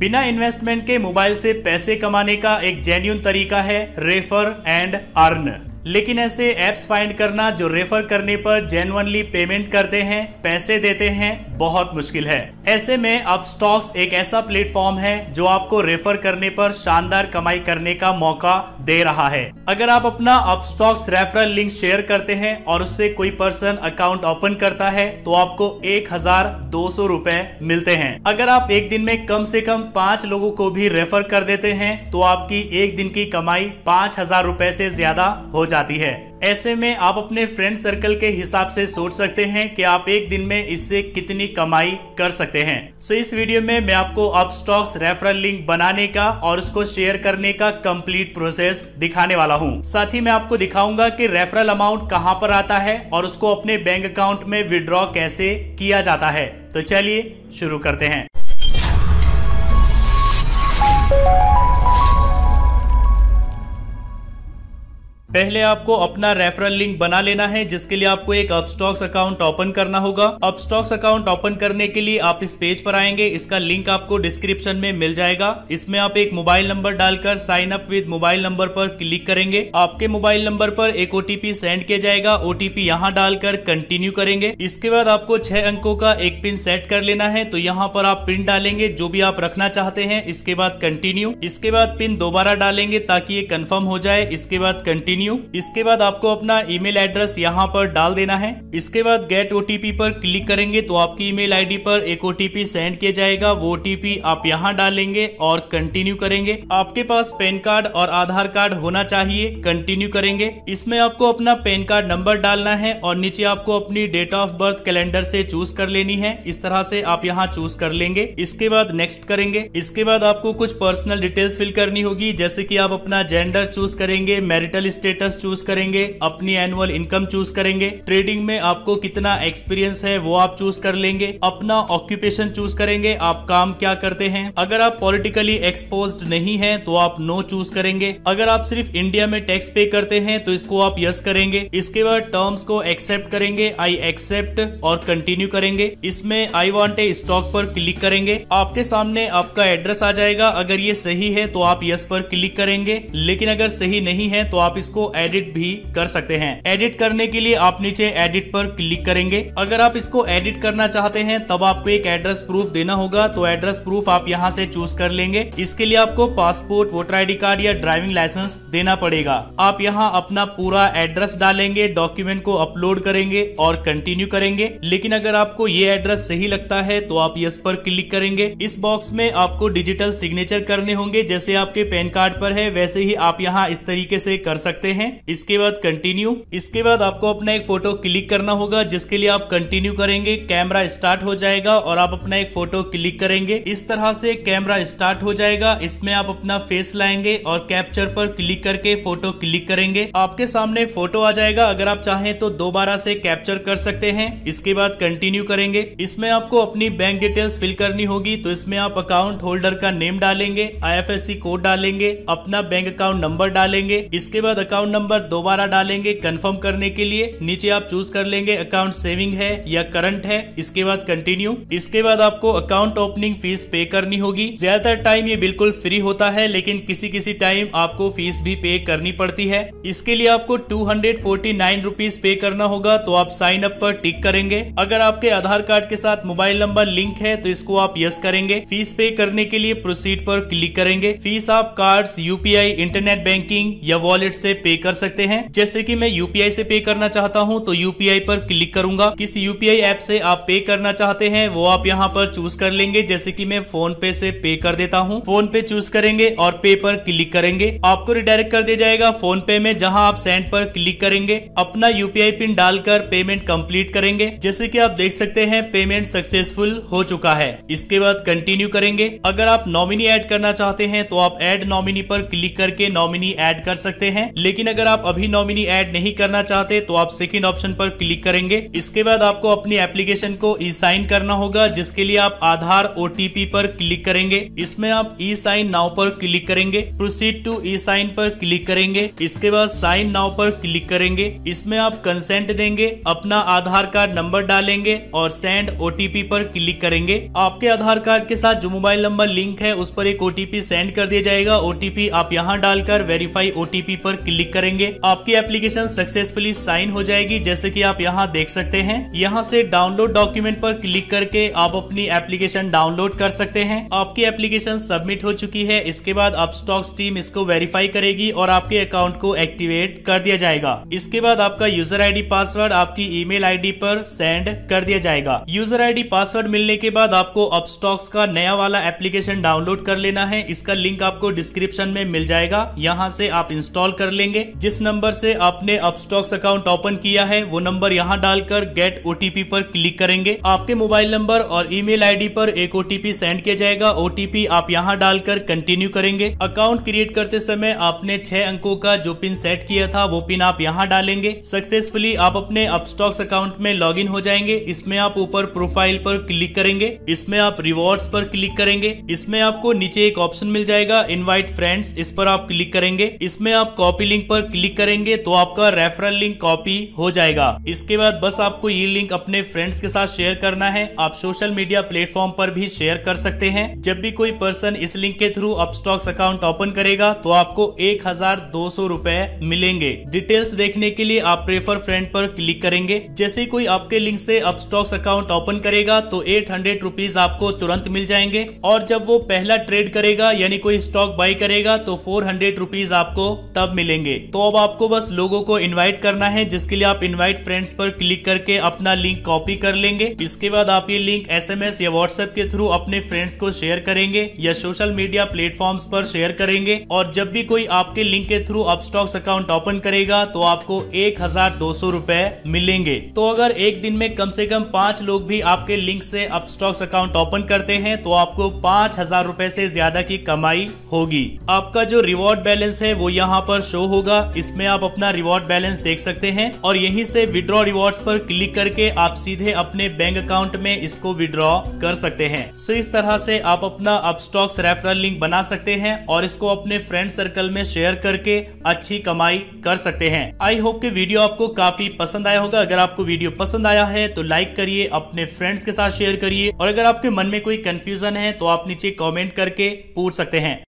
बिना इन्वेस्टमेंट के मोबाइल से पैसे कमाने का एक जेन्यून तरीका है रेफर एंड अर्न लेकिन ऐसे एप्स फाइंड करना जो रेफर करने पर जेनुअनली पेमेंट करते हैं पैसे देते हैं बहुत मुश्किल है ऐसे में अब स्टॉक्स एक ऐसा प्लेटफॉर्म है जो आपको रेफर करने पर शानदार कमाई करने का मौका दे रहा है अगर आप अपना अब स्टॉक्स रेफरल लिंक शेयर करते हैं और उससे कोई पर्सन अकाउंट ओपन करता है तो आपको एक हजार दो सौ रूपए मिलते हैं अगर आप एक दिन में कम से कम पांच लोगों को भी रेफर कर देते हैं तो आपकी एक दिन की कमाई पाँच हजार रूपए ऐसी ज्यादा हो जाती है ऐसे में आप अपने फ्रेंड सर्कल के हिसाब से सोच सकते हैं कि आप एक दिन में इससे कितनी कमाई कर सकते हैं सो so इस वीडियो में मैं आपको अब स्टॉक्स रेफरल लिंक बनाने का और उसको शेयर करने का कंप्लीट प्रोसेस दिखाने वाला हूँ साथ ही मैं आपको दिखाऊंगा कि रेफरल अमाउंट कहाँ पर आता है और उसको अपने बैंक अकाउंट में विड्रॉ कैसे किया जाता है तो चलिए शुरू करते हैं पहले आपको अपना रेफरल लिंक बना लेना है जिसके लिए आपको एक अपस्टॉक्स अकाउंट ओपन करना होगा अपस्टॉक्स अकाउंट ओपन करने के लिए आप इस पेज पर आएंगे इसका लिंक आपको डिस्क्रिप्शन में मिल जाएगा इसमें आप एक मोबाइल नंबर डालकर sign up with mobile number पर क्लिक करेंगे आपके मोबाइल नंबर पर एक ओटीपी सेंड किया जाएगा ओटीपी यहाँ डालकर कंटिन्यू करेंगे इसके बाद आपको छह अंकों का एक पिन सेट कर लेना है तो यहाँ पर आप पिन डालेंगे जो भी आप रखना चाहते हैं इसके बाद कंटिन्यू इसके बाद पिन दोबारा डालेंगे ताकि ये कन्फर्म हो जाए इसके बाद कंटिन्यू कंटिन्यू इसके बाद आपको अपना ईमेल एड्रेस यहाँ पर डाल देना है इसके बाद गेट ओटीपी पर क्लिक करेंगे तो आपकी ईमेल आईडी पर एक ओटीपी सेंड किया जाएगा वो ओटीपी आप यहाँ डालेंगे और कंटिन्यू करेंगे आपके पास पैन कार्ड और आधार कार्ड होना चाहिए कंटिन्यू करेंगे इसमें आपको अपना पैन कार्ड नंबर डालना है और नीचे आपको अपनी डेट ऑफ बर्थ कैलेंडर से चूज कर लेनी है इस तरह से आप यहाँ चूज कर लेंगे इसके बाद नेक्स्ट करेंगे इसके बाद आपको कुछ पर्सनल डिटेल्स फिल करनी होगी जैसे की आप अपना जेंडर चूज करेंगे मैरिटल स्टेट स्टेटस चूज करेंगे अपनी एनुअल इनकम चूज करेंगे ट्रेडिंग में आपको कितना एक्सपीरियंस है वो आप चूज कर लेंगे अपना ऑक्यूपेशन चूज करेंगे आप काम क्या करते हैं अगर आप पॉलिटिकली एक्सपोज नहीं है तो आप नो चूज करेंगे अगर आप सिर्फ इंडिया में टैक्स पे करते हैं तो इसको आप यस करेंगे इसके बाद टर्म्स को एक्सेप्ट करेंगे आई एक्सेप्ट और कंटिन्यू करेंगे इसमें आई वॉन्ट ए स्टॉक पर क्लिक करेंगे आपके सामने आपका एड्रेस आ जाएगा अगर ये सही है तो आप यस पर क्लिक करेंगे लेकिन अगर सही नहीं है तो आप इसको इसको एडिट भी कर सकते हैं एडिट करने के लिए आप नीचे एडिट पर क्लिक करेंगे अगर आप इसको एडिट करना चाहते हैं तब आपको एक एड्रेस प्रूफ देना होगा तो एड्रेस प्रूफ आप यहाँ से चूज कर लेंगे इसके लिए आपको पासपोर्ट वोटर आईडी कार्ड या ड्राइविंग लाइसेंस देना पड़ेगा आप यहाँ अपना पूरा एड्रेस डालेंगे डॉक्यूमेंट को अपलोड करेंगे और कंटिन्यू करेंगे लेकिन अगर आपको ये एड्रेस सही लगता है तो आप यस पर क्लिक करेंगे इस बॉक्स में आपको डिजिटल सिग्नेचर करने होंगे जैसे आपके पैन कार्ड पर है वैसे ही आप यहाँ इस तरीके से कर सकते सकते हैं इसके बाद कंटिन्यू इसके बाद आपको अपना एक फोटो क्लिक करना होगा जिसके लिए आप कंटिन्यू करेंगे कैमरा स्टार्ट हो जाएगा और आप अपना एक फोटो क्लिक करेंगे इस तरह से कैमरा स्टार्ट हो जाएगा इसमें आप अपना फेस लाएंगे और कैप्चर पर क्लिक करके फोटो क्लिक करेंगे आपके सामने फोटो आ जाएगा अगर आप चाहें तो दोबारा से कैप्चर कर सकते हैं इसके बाद कंटिन्यू करेंगे इसमें आपको अपनी बैंक डिटेल्स फिल करनी होगी तो इसमें आप अकाउंट होल्डर का नेम डालेंगे आई कोड डालेंगे अपना बैंक अकाउंट नंबर डालेंगे इसके बाद अकाउंट अकाउंट नंबर दोबारा डालेंगे कंफर्म करने के लिए नीचे आप चूज कर लेंगे अकाउंट सेविंग है या करंट है इसके बाद कंटिन्यू इसके बाद आपको अकाउंट ओपनिंग फीस पे करनी होगी ज्यादातर टाइम ये बिल्कुल फ्री होता है लेकिन किसी किसी टाइम आपको फीस भी पे करनी पड़ती है इसके लिए आपको टू हंड्रेड फोर्टी नाइन पे करना होगा तो आप साइन अप पर टिक करेंगे अगर आपके आधार कार्ड के साथ मोबाइल नंबर लिंक है तो इसको आप यस करेंगे फीस पे करने के लिए प्रोसीड पर क्लिक करेंगे फीस आप कार्ड यूपीआई इंटरनेट बैंकिंग या वॉलेट से पे कर सकते हैं जैसे कि मैं यूपीआई से पे करना चाहता हूँ तो यूपीआई पर क्लिक करूंगा किस यूपीआई ऐप से आप पे करना चाहते हैं वो आप यहाँ पर चूज कर लेंगे जैसे की मैं फोन पे से पे कर देता हूँ फोन पे चूज करेंगे और पे पर क्लिक करेंगे आपको रिडायरेक्ट कर दिया जाएगा फोन पे में जहाँ आप सेंड पर क्लिक करेंगे अपना यूपीआई पिन डालकर पेमेंट कंप्लीट करेंगे जैसे कि आप देख सकते हैं पेमेंट सक्सेसफुल हो चुका है इसके बाद कंटिन्यू करेंगे अगर आप नॉमिनी ऐड करना चाहते हैं तो आप ऐड नॉमिनी पर क्लिक करके नॉमिनी ऐड कर सकते हैं लेकिन अगर आप अभी नॉमिनी ऐड नहीं करना चाहते तो आप सेकेंड ऑप्शन पर क्लिक करेंगे इसके बाद आपको अपनी एप्लीकेशन को ई साइन करना होगा जिसके लिए आप आधार ओ पर क्लिक करेंगे इसमें आप ई साइन नाव पर क्लिक करेंगे प्रोसीड टू ई साइन पर क्लिक करेंगे इसके बाद साइन नाव पर क्लिक करेंगे इसमें आप कंसेंट देंगे अपना आधार कार्ड नंबर डालेंगे और सेंड ओ पर क्लिक करेंगे आपके आधार कार्ड के साथ जो मोबाइल नंबर लिंक है उस पर एक ओटीपी सेंड कर दिया जाएगा ओटीपी आप यहाँ डालकर वेरीफाई ओटीपी पर क्लिक क्लिक करेंगे आपकी एप्लीकेशन सक्सेसफुली साइन हो जाएगी जैसे की आप यहाँ देख सकते हैं यहाँ से डाउनलोड डॉक्यूमेंट पर क्लिक करके आप अपनी एप्लीकेशन डाउनलोड कर सकते हैं आपकी एप्लीकेशन सबमिट हो चुकी है इसके बाद आप स्टॉक्स टीम इसको वेरीफाई करेगी और आपके अकाउंट को एक्टिवेट कर दिया जाएगा इसके बाद आपका यूजर आई पासवर्ड आपकी ईमेल मेल पर सेंड कर दिया जाएगा यूजर आई पासवर्ड मिलने के बाद आपको अब स्टॉक्स का नया वाला एप्लीकेशन डाउनलोड कर लेना है इसका लिंक आपको डिस्क्रिप्शन में मिल जाएगा यहाँ से आप इंस्टॉल कर लेंगे देंगे जिस नंबर से आपने अपस्टॉक्स अकाउंट ओपन किया है वो नंबर यहाँ डालकर गेट ओटीपी पर क्लिक करेंगे आपके मोबाइल नंबर और ईमेल आईडी पर एक ओटीपी सेंड किया जाएगा ओटीपी आप यहाँ डालकर कंटिन्यू करेंगे अकाउंट क्रिएट करते समय आपने छह अंकों का जो पिन सेट किया था वो पिन आप यहाँ डालेंगे सक्सेसफुली आप अपने अपस्टॉक्स अकाउंट में लॉग हो जाएंगे इसमें आप ऊपर प्रोफाइल पर क्लिक करेंगे इसमें आप रिवॉर्ड्स पर क्लिक करेंगे इसमें आपको नीचे एक ऑप्शन मिल जाएगा इनवाइट फ्रेंड्स इस पर आप क्लिक करेंगे इसमें आप कॉपी लिंक लिंक पर क्लिक करेंगे तो आपका रेफरल लिंक कॉपी हो जाएगा इसके बाद बस आपको ये लिंक अपने फ्रेंड्स के साथ शेयर करना है आप सोशल मीडिया प्लेटफॉर्म पर भी शेयर कर सकते हैं जब भी कोई पर्सन इस लिंक के थ्रू अपस्टॉक्स अकाउंट ओपन करेगा तो आपको एक हजार दो सौ रूपए मिलेंगे डिटेल्स देखने के लिए आप प्रेफर फ्रेंड पर क्लिक करेंगे जैसे कोई आपके लिंक से अपस्टॉक्स अकाउंट ओपन करेगा तो एट हंड्रेड रुपीज आपको तुरंत मिल जाएंगे और जब वो पहला ट्रेड करेगा यानी कोई स्टॉक बाई करेगा तो फोर हंड्रेड रुपीज आपको तब मिलेंगे होंगे तो अब आपको बस लोगों को इनवाइट करना है जिसके लिए आप इनवाइट फ्रेंड्स पर क्लिक करके अपना लिंक कॉपी कर लेंगे इसके बाद आप ये लिंक एसएमएस या व्हाट्सएप के थ्रू अपने फ्रेंड्स को शेयर करेंगे या सोशल मीडिया प्लेटफॉर्म पर शेयर करेंगे और जब भी कोई आपके लिंक के थ्रू अपस्टॉक्स अकाउंट ओपन करेगा तो आपको एक हजार दो सौ रूपए मिलेंगे तो अगर एक दिन में कम से कम पाँच लोग भी आपके लिंक से अपस्टॉक्स अकाउंट ओपन करते हैं तो आपको पाँच हजार रूपए ऐसी ज्यादा की कमाई होगी आपका जो रिवॉर्ड बैलेंस है वो यहाँ पर शो हो होगा इसमें आप अपना रिवॉर्ड बैलेंस देख सकते हैं और यहीं से विड्रॉ रिवॉर्ड्स पर क्लिक करके आप सीधे अपने बैंक अकाउंट में इसको विड्रॉ कर सकते हैं सो इस तरह से आप अपना अपस्टॉक्स रेफरल लिंक बना सकते हैं और इसको अपने फ्रेंड सर्कल में शेयर करके अच्छी कमाई कर सकते हैं आई होप की वीडियो आपको काफी पसंद आया होगा अगर आपको वीडियो पसंद आया है तो लाइक करिए अपने फ्रेंड्स के साथ शेयर करिए और अगर आपके मन में कोई कंफ्यूजन है तो आप नीचे कॉमेंट करके पूछ सकते हैं